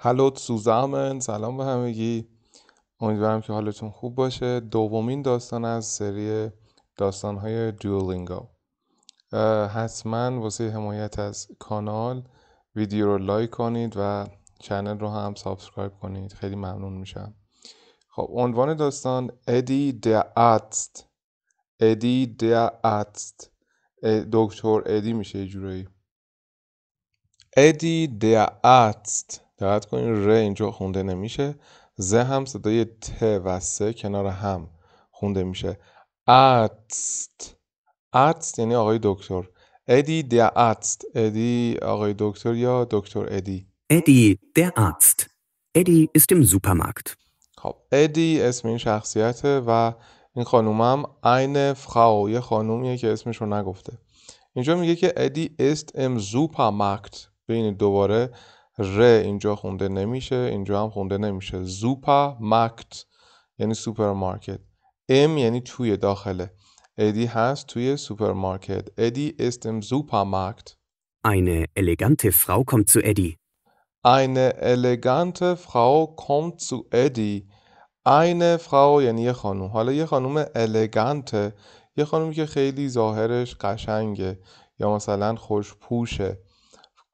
هلو سوزامن سلام به همگی امیدوارم که حالتون خوب باشه دومین داستان از سری داستانهای دیولینگا حتما واسه حمایت از کانال ویدیو رو لایک کنید و چنل رو هم سابسکرایب کنید خیلی ممنون میشم خب عنوان داستان ادی در ادی در دکتر ادی میشه یه جورایی ادی در دقت کنید ر اینجا خونده نمیشه ز هم صدای ت و س کنار هم خونده میشه اتست اتست یعنی آقای دکتر ادی در اتست ادی آقای دکتر یا دکتر ادی ادی در اتست ادی است ایم سوپرمارکت خب ادی اسم این شخصیته و این هم این فراو یه خانومیه که اسمش رو نگفته اینجا میگه که ادی است ام زوپرمارکت بین دوباره ر اینجا خونده نمیشه اینجا هم خونده نمیشه زوپا مکت یعنی سوپرمارکت ام یعنی توی داخله ادی هست توی سوپرمارکت ادی ام زوپا مکت Eine elegante Frau kommt zu Eddie. Eine elegante Frau kommt zu Eddie. Eine Frau یعنی یه خانوم حالا یه خانوم الگانته یه خانومی که خیلی ظاهرش قشنگه یا مثلا خوش پوشه.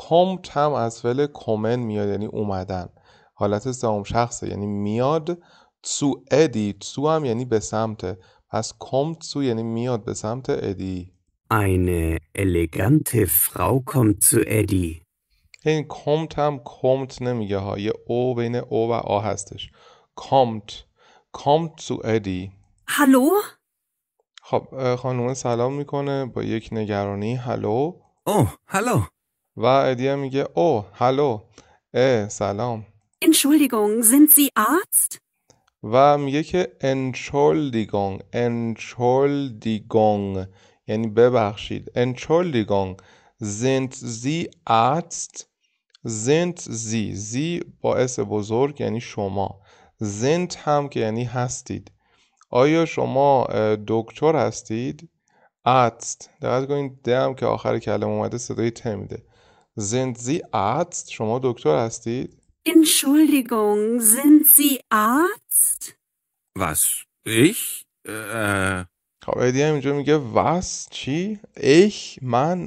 کمت هم از فعل کومن میاد یعنی اومدن حالت سوم شخصه یعنی میاد تو ادی تو هم یعنی به سمت پس کمت تو یعنی میاد به سمت ادی Eine elegante Frau kommt zu ادی. این کمت هم کمت نمیگه ها یه او بین او و آ هستش کمت کمت تو ادی هلو خب خانومه سلام میکنه با یک نگرانی هلو اوه هلو و ادیه میگه او هلو اه سلام Entschuldigung, sind سی آرست و میگه که انچولدیگونگ یعنی ببخشید انشولدیگونگ زنت زی ارست زنت زی زی باعث بزرگ یعنی شما زنت هم که یعنی هستید آیا شما دکتر هستید؟ ارست دقت کنید ده که آخر کلمه اومده صدای ت میده Sind Sie Arzt? شما دکتر هستید؟ Entschuldigung, sind Sie Arzt? Was? Ich? خب ادی اینجا میگه was چی؟ ich من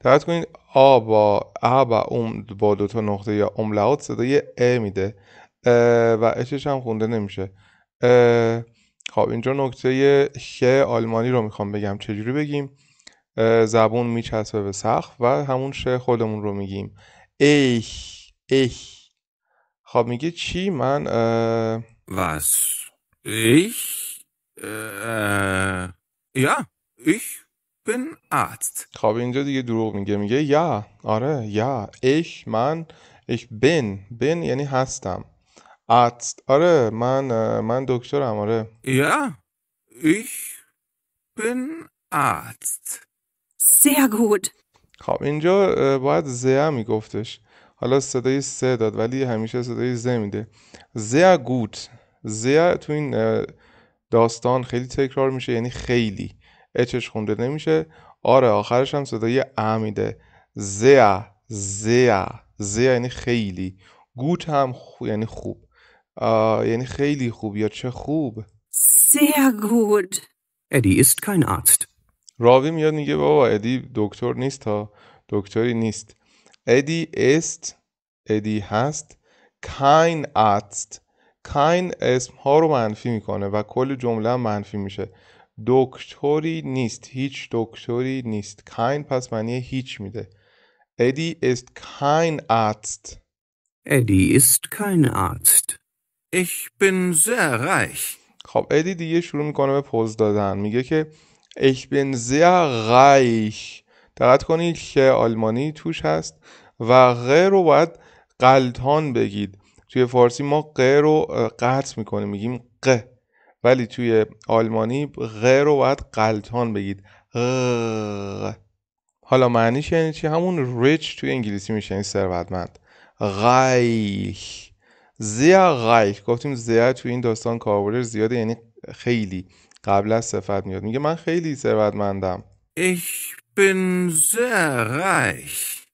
دقت کنید آ با ا با اوم با دو تا نقطه یا املاوت صدای ا میده و اشش هم خونده نمیشه خب اینجا نکته که آلمانی رو میخوام بگم چجوری بگیم زبون میچسبه به سخت و همون شه خودمون رو میگیم ای ای خب میگه چی من واس. ich یا. ja بن bin خب اینجا دیگه دروغ میگه میگه یا آره یا ich من ich بن بن یعنی هستم Arzt آره من من دکترم آره یا ich بن Arzt Sehr خب اینجا باید زه میگفتش حالا صدای سه داد ولی همیشه صدای زه میده زه گوت زه تو این داستان خیلی تکرار میشه یعنی خیلی اچش خونده نمیشه آره آخرش هم صدای ا میده زه زه زه یعنی خیلی گوت هم یعنی خوب یعنی خیلی خوب یا چه خوب sehr ادی است است کین آرست راوی میاد میگه بابا ادی دکتر نیست ها دکتری نیست ادی است ادی هست کاین است کاین اسم ها رو منفی میکنه و کل جمله منفی میشه دکتری نیست هیچ دکتری نیست کاین پس معنی هیچ میده ادی است کاین است ادی است کاین است Ich bin sehr reich. خب ادی دیگه شروع میکنه به پوز دادن میگه که Ich bin sehr reich دقت کنید که آلمانی توش هست و غ رو باید قلتان بگید توی فارسی ما ق رو قطع میکنیم میگیم قه ولی توی آلمانی غ رو باید قلتان بگید غ. حالا معنیش یعنی چی همون ریچ توی انگلیسی میشه یعنی ثروتمند غیش زیا غیش گفتیم زیا توی این داستان کاربردش زیاده یعنی خیلی قبل از صفت میاد میگه من خیلی ثروتمندم Ich bin sehr reich.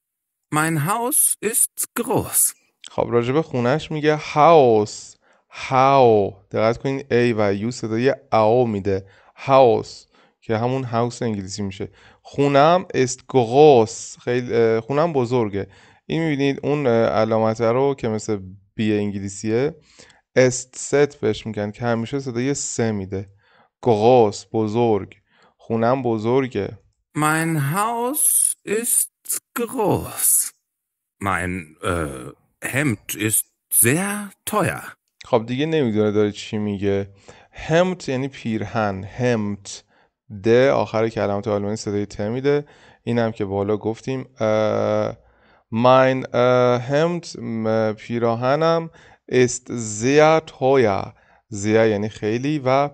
Mein Haus ist groß. خب راجب خونش میگه هاوس هاو دقت کنین ای و یو صدای او میده هاوس که همون هاوس انگلیسی میشه خونم است گروس خیلی خونم بزرگه این میبینید اون علامت رو که مثل بی انگلیسیه است ست بهش میگن که همیشه صدای سه میده groß بزرگ خونم بزرگه Mein Haus ist groß. Mein äh, Hemd ist sehr خب دیگه نمیدونه داره چی میگه همت یعنی پیرهن همت د آخر کلمات آلمانی صدای ت میده اینم که بالا گفتیم äh, äh, ماین همت پیراهنم است زیاد teuer. زیاد یعنی خیلی و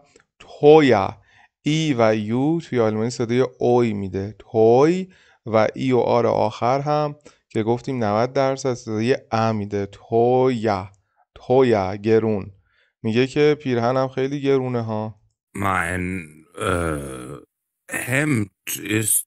تویا ای و یو توی آلمانی صدای اوی میده توی و ای و آر آخر هم که گفتیم 90 درصد صدای ا میده تویا تویا گرون میگه که هم خیلی گرونه ها من هم است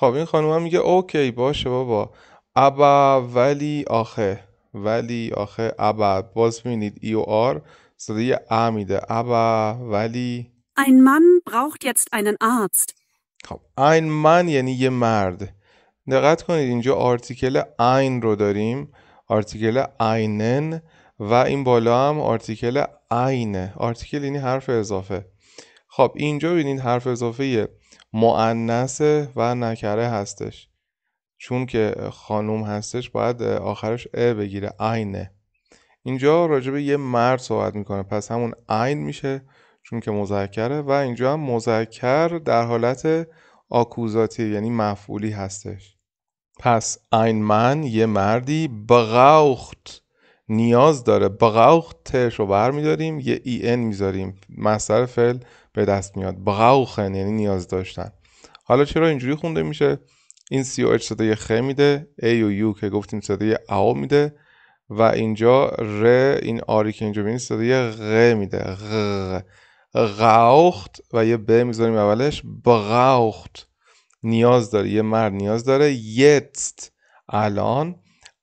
خب این خانوم میگه اوکی باشه بابا ابا ولی آخه ولی آخه ابا باز ببینید ای و آر صدای ا میده ابا ولی این من braucht jetzt einen Arzt. خب این من یعنی یه مرد دقت کنید اینجا آرتیکل این رو داریم آرتیکل اینن و این بالا هم آرتیکل اینه آرتیکل یعنی حرف اضافه خب اینجا ببینید حرف اضافه مؤنث و نکره هستش چون که خانم هستش باید آخرش ا بگیره اینه. اینجا به یه مرد صحبت میکنه پس همون این میشه چون که مذکره و اینجا هم مذکر در حالت آکوزاتی یعنی مفعولی هستش پس این من یه مردی بغاخت نیاز داره بغاخت ترش رو برمیداریم یه ای میذاریم مصدر فعل به دست میاد بغاخن یعنی نیاز داشتن حالا چرا اینجوری خونده میشه این اچ صدای خ میده A و یو که گفتیم صدای او میده و اینجا ر این آری که اینجا بینید صدای غ میده غ غاخت و یه ب میذاریم اولش بغاخت نیاز داره یه مرد نیاز داره یتست الان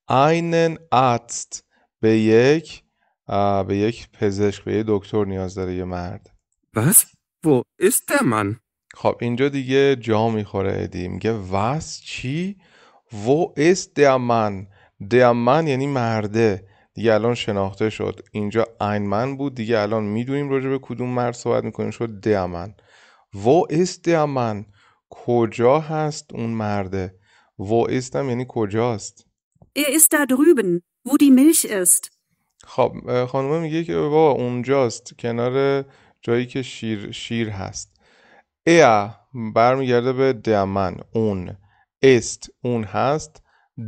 اینن اتست به یک به یک پزشک به یک دکتر نیاز داره یه مرد بس wo ist خب اینجا دیگه جا میخوره ادی میگه واس چی و است درمن من یعنی مرده دیگه الان شناخته شد اینجا این من بود دیگه الان میدونیم راجع به کدوم مرد صحبت میکنیم شد من و است من کجا هست اون مرده و استم یعنی کجاست Er ist da drüben, wo die Milch است. خب خانم میگه که بابا اونجاست کنار جایی که شیر, شیر هست Er برمیگرده به دمن اون است اون هست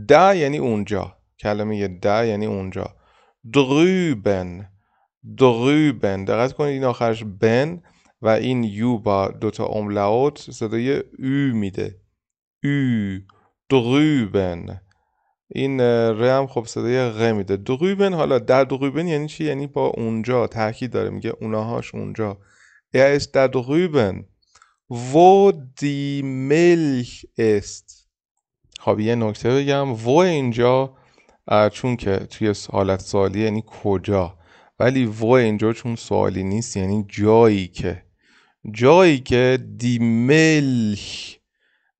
ده یعنی اونجا کلمه ده یعنی اونجا دروبن دروبن دقت کنید این آخرش بن و این یو با دوتا املاوت صدای او میده او دروبن این ر هم خب صدای غ میده دروبن حالا در دروبن یعنی چی یعنی با اونجا تاکید داره میگه اوناهاش اونجا ایا است در و دی ملک است خب یه نکته بگم و اینجا چون که توی حالت سوالی یعنی کجا ولی و اینجا چون سوالی نیست یعنی جایی که جایی که دی ملک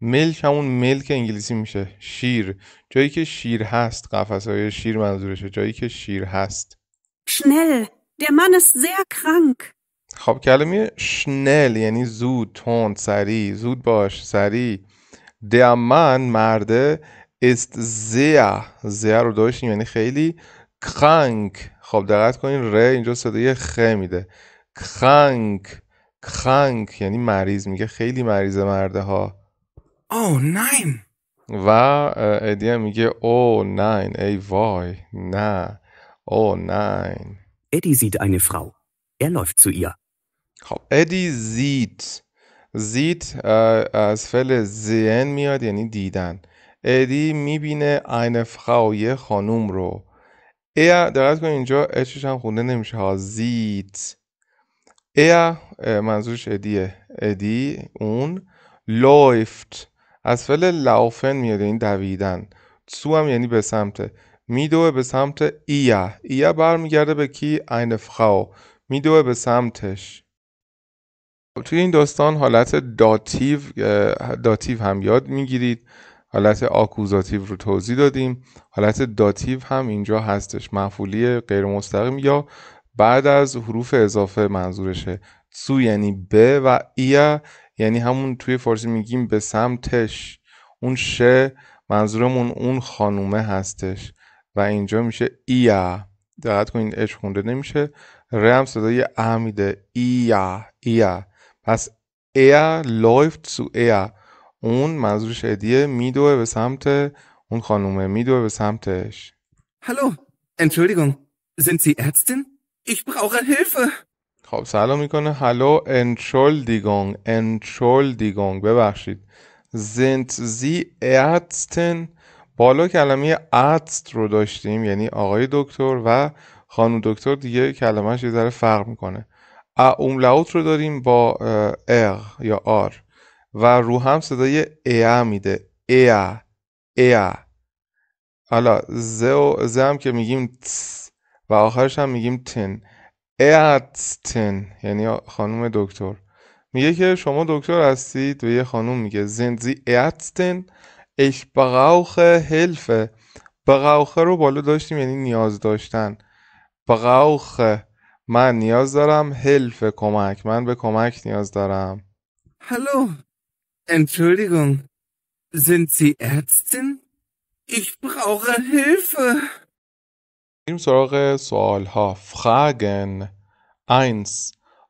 ملک همون ملک انگلیسی میشه شیر جایی که شیر هست قفص های شیر منظورشه جایی که شیر هست شنل در من است sehr کرنک خب کلمه شنل یعنی زود تند سریع زود باش سریع دامن مرده است زیا زیا رو داشتیم یعنی خیلی کرانک خب دقت کنین ر اینجا صدای خ میده کرانک کرانک یعنی مریض میگه خیلی مریض مرده ها او oh، ناین و ادیه میگه او oh، ناین ای وای نه او ناین ادی زید eine Frau. Er läuft zu ihr. خب ادی زیت زیت از فعل زین میاد یعنی دیدن ادی میبینه این فخاو یه خانوم رو ایا دقت کنید اینجا اچش هم خونده نمیشه ها زیت ایا منظورش ادیه ادی اون لایفت از فعل لافن میاد یعنی دویدن سو هم یعنی به سمت میدوه به سمت ایا ایا برمیگرده به کی این فخاو میدوه به سمتش توی این داستان حالت داتیو داتیو هم یاد میگیرید حالت آکوزاتیو رو توضیح دادیم حالت داتیو هم اینجا هستش مفعولی غیر مستقیم یا بعد از حروف اضافه منظورشه سو یعنی به و ایا یعنی همون توی فارسی میگیم به سمتش اون شه منظورمون اون خانومه هستش و اینجا میشه ایا دقت کنید اچ خونده نمیشه ر هم صدای ا میده ایا ایا پس ایر läuft zu ایر اون منظورش ادیه میدوه به سمت اون خانومه میدوه به سمتش هلو Entschuldigung, زن Sie Ärztin? Ich brauche Hilfe. خب سلام میکنه هلو انشولدیگونگ دیگونگ ببخشید زنت زی ارتستن بالا کلمه ارتست رو داشتیم یعنی آقای دکتر و خانم دکتر دیگه کلمهش یه ذره فرق میکنه اوملاوت رو داریم با اغ یا آر و رو هم صدای ا میده ا ا حالا ز و ز هم که میگیم تس و آخرش هم میگیم تن تن یعنی خانم دکتر میگه که شما دکتر هستید و یه خانم میگه زنزی اتن اش بغاوخ هلفه بغاوخه رو بالا داشتیم یعنی نیاز داشتن بغاوخه من نیاز دارم هلف کمک من به کمک نیاز دارم Hallo, Entschuldigung, sind Sie Ärztin? Ich brauche Hilfe. این سراغ سوال ها فراگن 1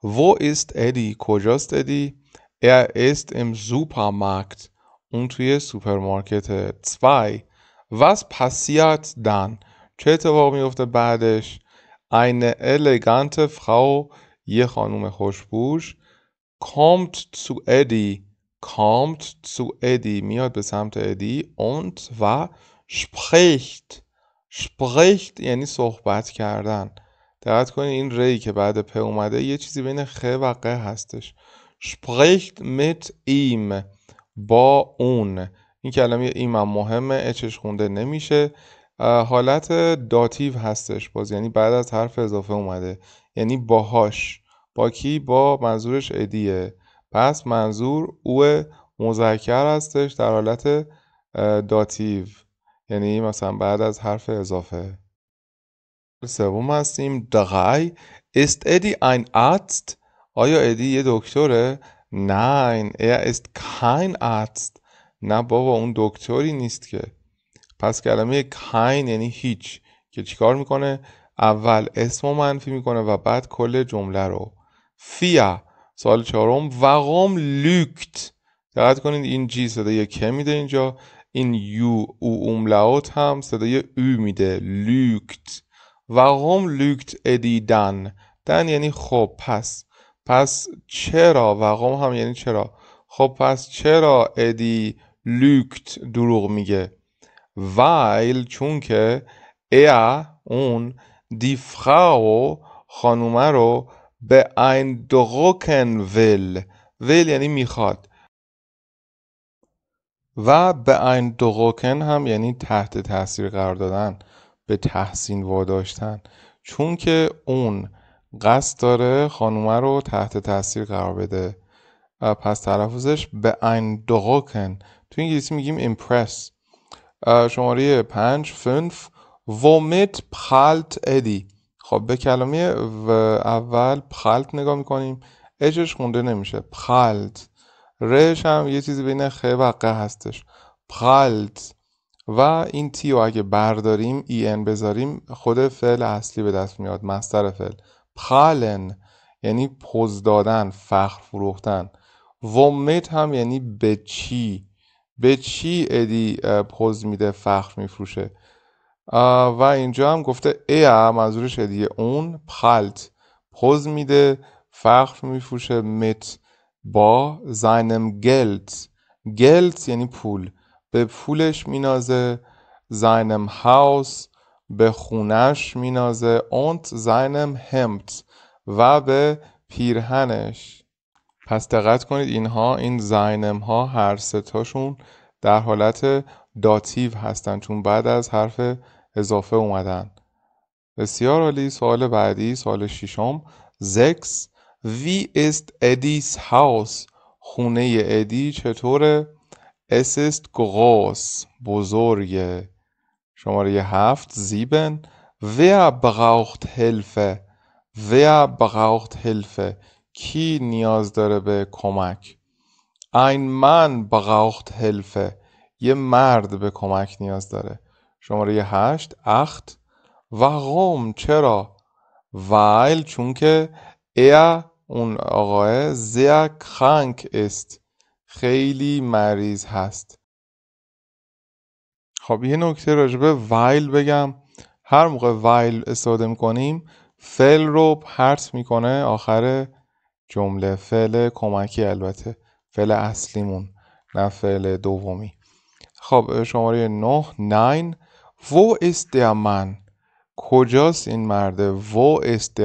Wo ist ادی کجاست ادی؟ Er ist im Supermarkt. اون توی سوپرمارکته. 2. Was passiert dann? چه اتفاق میفته بعدش؟ eine elegante Frau, یه خانم خوشبوش kommt zu Eddie kommt zu Eddie میاد به سمت ادی und و spricht spricht یعنی صحبت کردن دقت کنید این ری که بعد په اومده یه چیزی بین خ و ق هستش spricht mit ihm با اون این کلمه ایم هم مهمه اچش خونده نمیشه حالت داتیو هستش باز یعنی بعد از حرف اضافه اومده یعنی باهاش با کی با منظورش ادیه پس منظور او مذکر هستش در حالت داتیو یعنی مثلا بعد از حرف اضافه سوم هستیم دغای است ادی این آرست؟ آیا ادی یه دکتره نه ایا است کاین آرست نه بابا اون دکتری نیست که پس کلمه کین یعنی هیچ که چیکار میکنه اول اسم منفی میکنه و بعد کل جمله رو فیا سال چهارم وقام لوکت دقت کنید این جی صدای که میده اینجا این یو او املاوت هم صدای او میده لوکت وقام لوکت ادیدن دن یعنی خب پس پس چرا وقام هم یعنی چرا خب پس چرا ادی لوکت دروغ میگه ویل چون که er اون دی فراو خانومه رو به این دروکن ویل یعنی میخواد و به این هم یعنی تحت تاثیر قرار دادن به تحسین واداشتن چون که اون قصد داره خانومه رو تحت تاثیر قرار بده پس تلفظش به این دروکن تو انگلیسی میگیم impress شماره پنج فنف وومت پخلت ادی خب به کلمه و اول پخلت نگاه میکنیم اجش خونده نمیشه پخلت رش هم یه چیزی بین خ و ق هستش پخلت و این تی رو اگه برداریم ای ان بذاریم خود فعل اصلی به دست میاد مستر فعل پالن یعنی پوز دادن فخر فروختن ومت هم یعنی به چی به چی ادی پوز میده فخر میفروشه و اینجا هم گفته ای منظورش ادی اون پالت پوز میده فخر میفروشه مت با زینم گلت گلت یعنی پول به پولش مینازه زینم هاوس به خونش مینازه اونت زینم همت و به پیرهنش پس دقت کنید اینها این زینم ها هر ستاشون در حالت داتیو هستن چون بعد از حرف اضافه اومدن بسیار عالی سوال بعدی سوال ششم زکس وی است ادیس هاوس خونه ادی چطوره اس است گروس بزرگ شماره هفت زیبن wer braucht هلفه wer braucht Hilfe کی نیاز داره به کمک این من braucht هلفه یه مرد به کمک نیاز داره شماره هشت اخت غم چرا ویل چون که اون آقای زیا خنگ است خیلی مریض هست خب یه نکته راجبه ویل بگم هر موقع ویل استفاده میکنیم فل رو پرت میکنه آخر جمله فعل کمکی البته فعل اصلیمون نه فعل دومی خب شماره نه ناین. wo است کجاست این مرده و است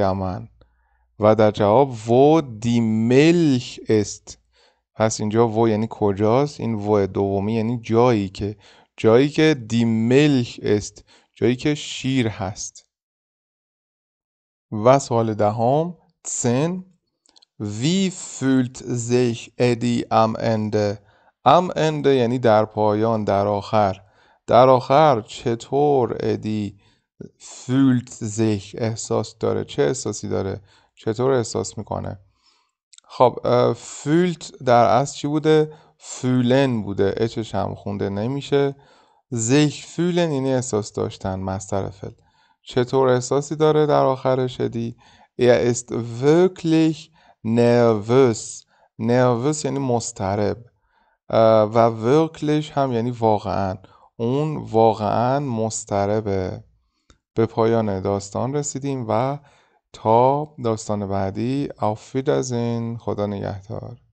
و در جواب و دی milch است پس اینجا و یعنی کجاست این wo دومی یعنی جایی که جایی که دی ملک است جایی که شیر هست و سوال دهم ده سن Wie fühlt sich Eddie am Ende? am Ende یعنی در پایان در آخر در آخر چطور ادی فیلت زیک احساس داره چه احساسی داره چطور احساس میکنه خب فیلت در اصل چی بوده فیلن بوده اچش هم خونده نمیشه زیک فیلن یعنی احساس داشتن مستر فل چطور احساسی داره در آخرش ادی Er است wirklich نروس نروس یعنی مسترب و ورکلش هم یعنی واقعا اون واقعا مستربه به پایان داستان رسیدیم و تا داستان بعدی آفید از این خدا نگهدار